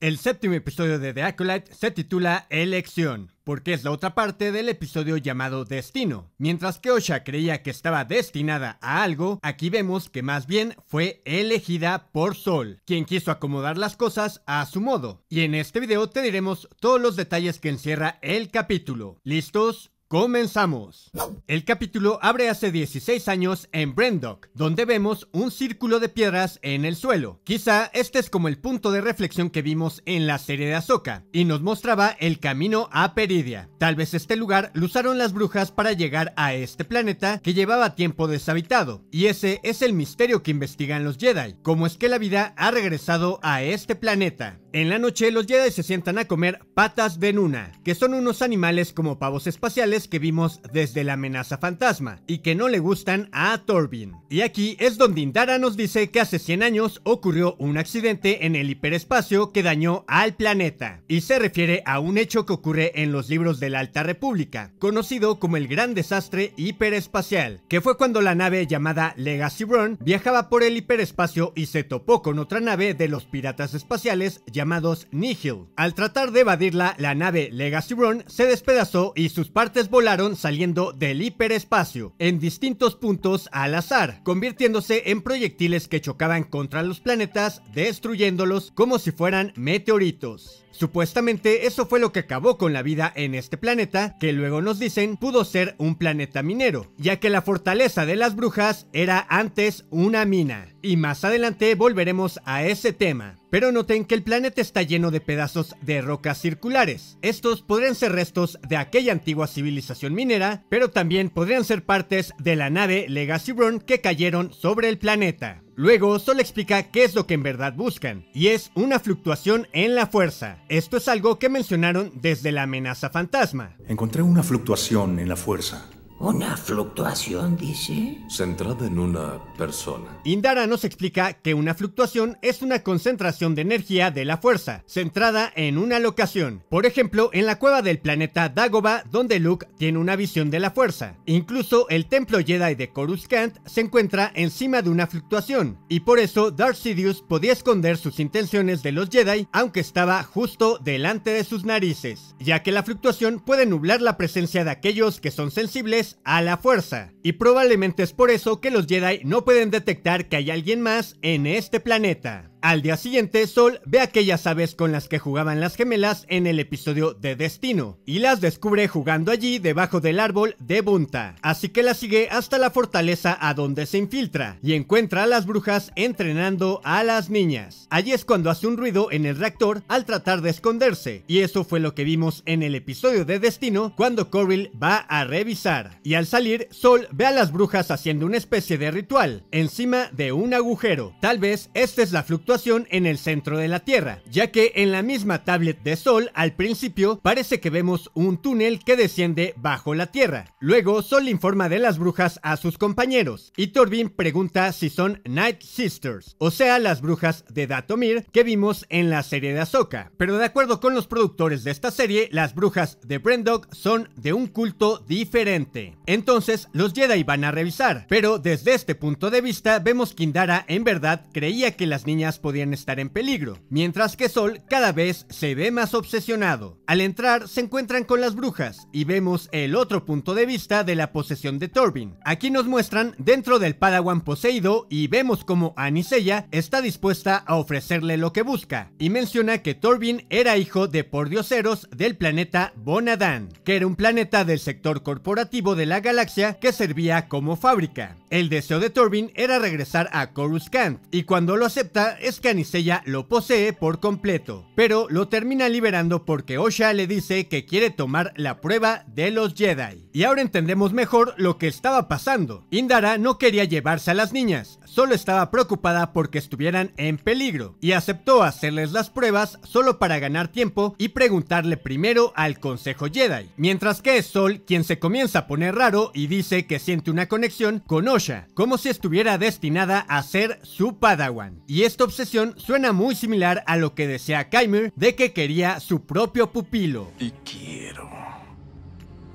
El séptimo episodio de The Acolyte se titula Elección, porque es la otra parte del episodio llamado Destino. Mientras que Osha creía que estaba destinada a algo, aquí vemos que más bien fue elegida por Sol, quien quiso acomodar las cosas a su modo. Y en este video te diremos todos los detalles que encierra el capítulo. ¿Listos? Comenzamos. El capítulo abre hace 16 años en Brendock, donde vemos un círculo de piedras en el suelo. Quizá este es como el punto de reflexión que vimos en la serie de Ahsoka, y nos mostraba el camino a Peridia. Tal vez este lugar lo usaron las brujas para llegar a este planeta que llevaba tiempo deshabitado, y ese es el misterio que investigan los Jedi, cómo es que la vida ha regresado a este planeta. En la noche los Jedi se sientan a comer patas de nuna, que son unos animales como pavos espaciales que vimos desde la amenaza fantasma y que no le gustan a Torbin. Y aquí es donde Indara nos dice que hace 100 años ocurrió un accidente en el hiperespacio que dañó al planeta y se refiere a un hecho que ocurre en los libros de la Alta República, conocido como el Gran Desastre Hiperespacial, que fue cuando la nave llamada Legacy Run viajaba por el hiperespacio y se topó con otra nave de los piratas espaciales llamados Nihil. Al tratar de evadirla, la nave Legacy Run se despedazó y sus partes volaron saliendo del hiperespacio en distintos puntos al azar, convirtiéndose en proyectiles que chocaban contra los planetas, destruyéndolos como si fueran meteoritos. Supuestamente eso fue lo que acabó con la vida en este planeta, que luego nos dicen pudo ser un planeta minero, ya que la fortaleza de las brujas era antes una mina. Y más adelante volveremos a ese tema. Pero noten que el planeta está lleno de pedazos de rocas circulares. Estos podrían ser restos de aquella antigua civilización minera, pero también podrían ser partes de la nave Legacy Run que cayeron sobre el planeta. Luego, Solo explica qué es lo que en verdad buscan, y es una fluctuación en la fuerza. Esto es algo que mencionaron desde la amenaza fantasma. Encontré una fluctuación en la fuerza. Una fluctuación, dice. Centrada en una persona. Indara nos explica que una fluctuación es una concentración de energía de la fuerza, centrada en una locación. Por ejemplo, en la cueva del planeta Dagoba, donde Luke tiene una visión de la fuerza. Incluso el templo Jedi de Coruscant se encuentra encima de una fluctuación, y por eso Darth Sidious podía esconder sus intenciones de los Jedi, aunque estaba justo delante de sus narices, ya que la fluctuación puede nublar la presencia de aquellos que son sensibles a la fuerza, y probablemente es por eso que los Jedi no pueden detectar que hay alguien más en este planeta. Al día siguiente, Sol ve aquellas aves con las que jugaban las gemelas en el episodio de Destino, y las descubre jugando allí debajo del árbol de Bunta. Así que la sigue hasta la fortaleza a donde se infiltra, y encuentra a las brujas entrenando a las niñas. Allí es cuando hace un ruido en el reactor al tratar de esconderse, y eso fue lo que vimos en el episodio de Destino cuando Corril va a revisar. Y al salir, Sol ve a las brujas haciendo una especie de ritual, encima de un agujero. Tal vez esta es la fluctuación en el centro de la Tierra, ya que en la misma tablet de Sol, al principio, parece que vemos un túnel que desciende bajo la Tierra. Luego, Sol informa de las brujas a sus compañeros, y Torbin pregunta si son Night Sisters, o sea, las brujas de Datomir que vimos en la serie de Ahsoka. Pero de acuerdo con los productores de esta serie, las brujas de Brendog son de un culto diferente. Entonces, los Jedi van a revisar, pero desde este punto de vista, vemos que Indara en verdad creía que las niñas podían estar en peligro, mientras que Sol cada vez se ve más obsesionado. Al entrar se encuentran con las brujas y vemos el otro punto de vista de la posesión de Torbin. Aquí nos muestran dentro del Padawan poseído y vemos como Anisella está dispuesta a ofrecerle lo que busca y menciona que Torbin era hijo de pordioseros del planeta Bonadan, que era un planeta del sector corporativo de la galaxia que servía como fábrica. El deseo de Torbin era regresar a Coruscant y cuando lo acepta es que Anisella lo posee por completo, pero lo termina liberando porque Osha le dice que quiere tomar la prueba de los Jedi. Y ahora entendemos mejor lo que estaba pasando. Indara no quería llevarse a las niñas, solo estaba preocupada porque estuvieran en peligro, y aceptó hacerles las pruebas solo para ganar tiempo y preguntarle primero al Consejo Jedi. Mientras que es Sol quien se comienza a poner raro y dice que siente una conexión con Osha, como si estuviera destinada a ser su Padawan. Y esto suena muy similar a lo que decía Kaimer de que quería su propio pupilo. Y quiero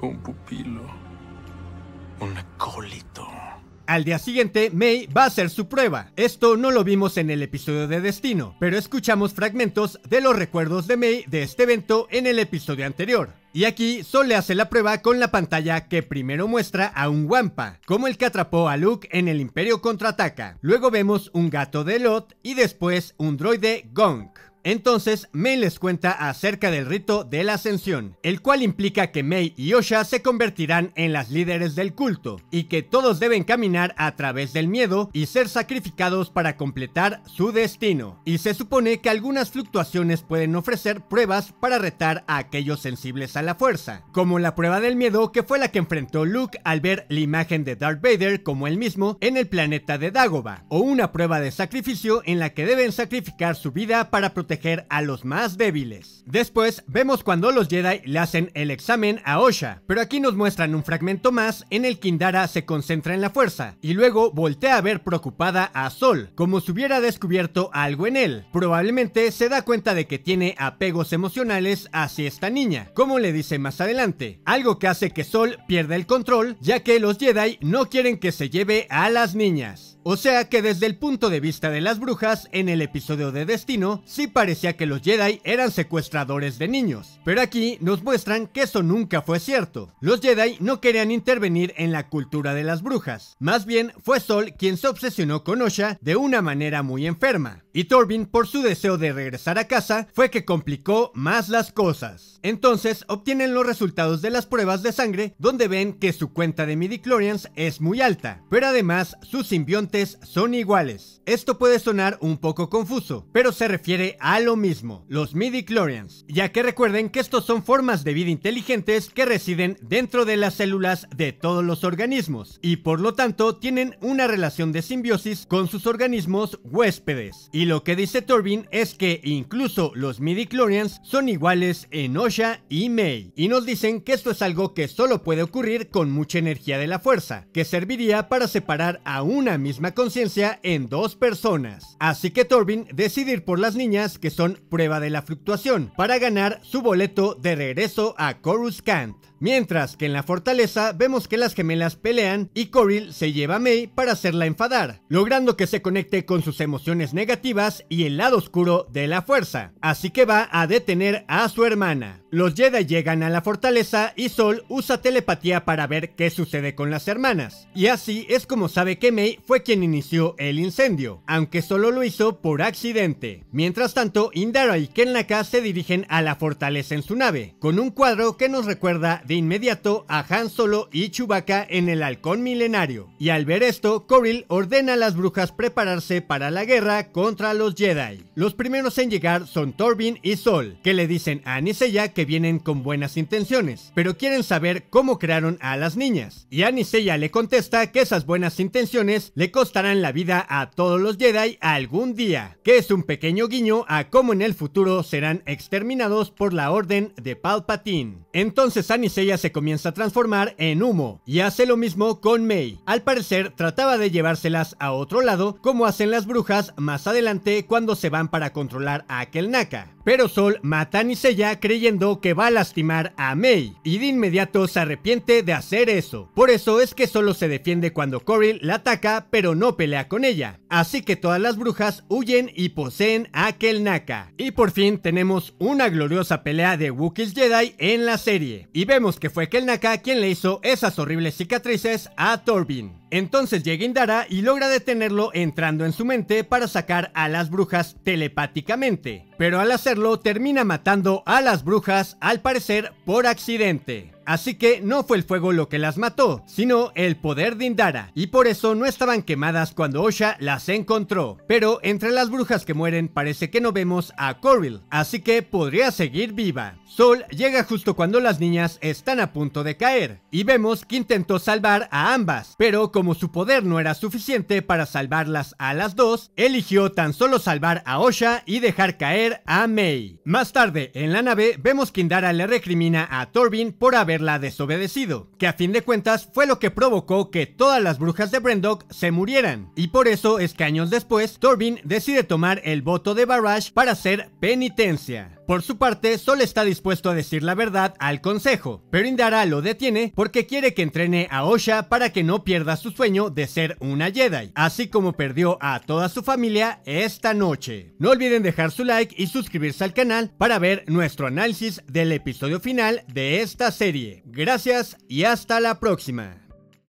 un pupilo, un acólito. Al día siguiente, May va a hacer su prueba. Esto no lo vimos en el episodio de Destino, pero escuchamos fragmentos de los recuerdos de May de este evento en el episodio anterior. Y aquí Sol le hace la prueba con la pantalla que primero muestra a un Wampa, como el que atrapó a Luke en el Imperio Contraataca. Luego vemos un gato de Lot y después un droide Gonk. Entonces, Mei les cuenta acerca del rito de la ascensión, el cual implica que Mei y Osha se convertirán en las líderes del culto, y que todos deben caminar a través del miedo y ser sacrificados para completar su destino. Y se supone que algunas fluctuaciones pueden ofrecer pruebas para retar a aquellos sensibles a la fuerza, como la prueba del miedo que fue la que enfrentó Luke al ver la imagen de Darth Vader como él mismo en el planeta de Dagoba, o una prueba de sacrificio en la que deben sacrificar su vida para proteger a los más débiles. Después vemos cuando los Jedi le hacen el examen a Osha, pero aquí nos muestran un fragmento más en el que Indara se concentra en la fuerza y luego voltea a ver preocupada a Sol, como si hubiera descubierto algo en él. Probablemente se da cuenta de que tiene apegos emocionales hacia esta niña, como le dice más adelante, algo que hace que Sol pierda el control, ya que los Jedi no quieren que se lleve a las niñas. O sea que desde el punto de vista de las brujas, en el episodio de Destino, sí parecía que los Jedi eran secuestradores de niños. Pero aquí nos muestran que eso nunca fue cierto. Los Jedi no querían intervenir en la cultura de las brujas. Más bien, fue Sol quien se obsesionó con Osha de una manera muy enferma. Y Torbin, por su deseo de regresar a casa, fue que complicó más las cosas. Entonces, obtienen los resultados de las pruebas de sangre, donde ven que su cuenta de midi midichlorians es muy alta. Pero además, su simbionte son iguales. Esto puede sonar un poco confuso, pero se refiere a lo mismo, los midi-chlorians, ya que recuerden que estos son formas de vida inteligentes que residen dentro de las células de todos los organismos y por lo tanto tienen una relación de simbiosis con sus organismos huéspedes. Y lo que dice Turbin es que incluso los midi-chlorians son iguales en Osha y Mei, y nos dicen que esto es algo que solo puede ocurrir con mucha energía de la fuerza, que serviría para separar a una misma conciencia en dos personas. Así que Torbin decide por las niñas que son prueba de la fluctuación para ganar su boleto de regreso a Coruscant. Mientras que en la fortaleza vemos que las gemelas pelean y Coril se lleva a Mei para hacerla enfadar, logrando que se conecte con sus emociones negativas y el lado oscuro de la fuerza, así que va a detener a su hermana. Los Jedi llegan a la fortaleza y Sol usa telepatía para ver qué sucede con las hermanas, y así es como sabe que Mei fue quien inició el incendio, aunque solo lo hizo por accidente. Mientras tanto, Indara y Kenlaka se dirigen a la fortaleza en su nave, con un cuadro que nos recuerda de inmediato a Han Solo y Chewbacca en el Halcón Milenario. Y al ver esto, Coril ordena a las brujas prepararse para la guerra contra los Jedi. Los primeros en llegar son Torbin y Sol, que le dicen a Anisella que vienen con buenas intenciones, pero quieren saber cómo crearon a las niñas. Y Anisella le contesta que esas buenas intenciones le costarán la vida a todos los Jedi algún día, que es un pequeño guiño a cómo en el futuro serán exterminados por la Orden de Palpatine. Entonces Anisella ella se comienza a transformar en humo y hace lo mismo con Mei. Al parecer trataba de llevárselas a otro lado como hacen las brujas más adelante cuando se van para controlar a aquel Naka. Pero Sol mata a Nisella creyendo que va a lastimar a Mei y de inmediato se arrepiente de hacer eso. Por eso es que solo se defiende cuando Coril la ataca pero no pelea con ella. Así que todas las brujas huyen y poseen a aquel Naka. Y por fin tenemos una gloriosa pelea de Wookiees Jedi en la serie y vemos que fue Kelnaka quien le hizo esas horribles cicatrices a Torbin. Entonces llega Indara y logra detenerlo entrando en su mente para sacar a las brujas telepáticamente, pero al hacerlo termina matando a las brujas al parecer por accidente. Así que no fue el fuego lo que las mató, sino el poder de Indara, y por eso no estaban quemadas cuando Osha las encontró. Pero entre las brujas que mueren parece que no vemos a Corril, así que podría seguir viva. Sol llega justo cuando las niñas están a punto de caer, y vemos que intentó salvar a ambas, pero como como su poder no era suficiente para salvarlas a las dos, eligió tan solo salvar a Osha y dejar caer a Mei. Más tarde, en la nave, vemos que Indara le recrimina a Torbin por haberla desobedecido, que a fin de cuentas fue lo que provocó que todas las brujas de Brendok se murieran, y por eso es que años después, Torbin decide tomar el voto de Barash para hacer penitencia. Por su parte, Solo está dispuesto a decir la verdad al consejo, pero Indara lo detiene porque quiere que entrene a Osha para que no pierda su sueño de ser una Jedi, así como perdió a toda su familia esta noche. No olviden dejar su like y suscribirse al canal para ver nuestro análisis del episodio final de esta serie. Gracias y hasta la próxima.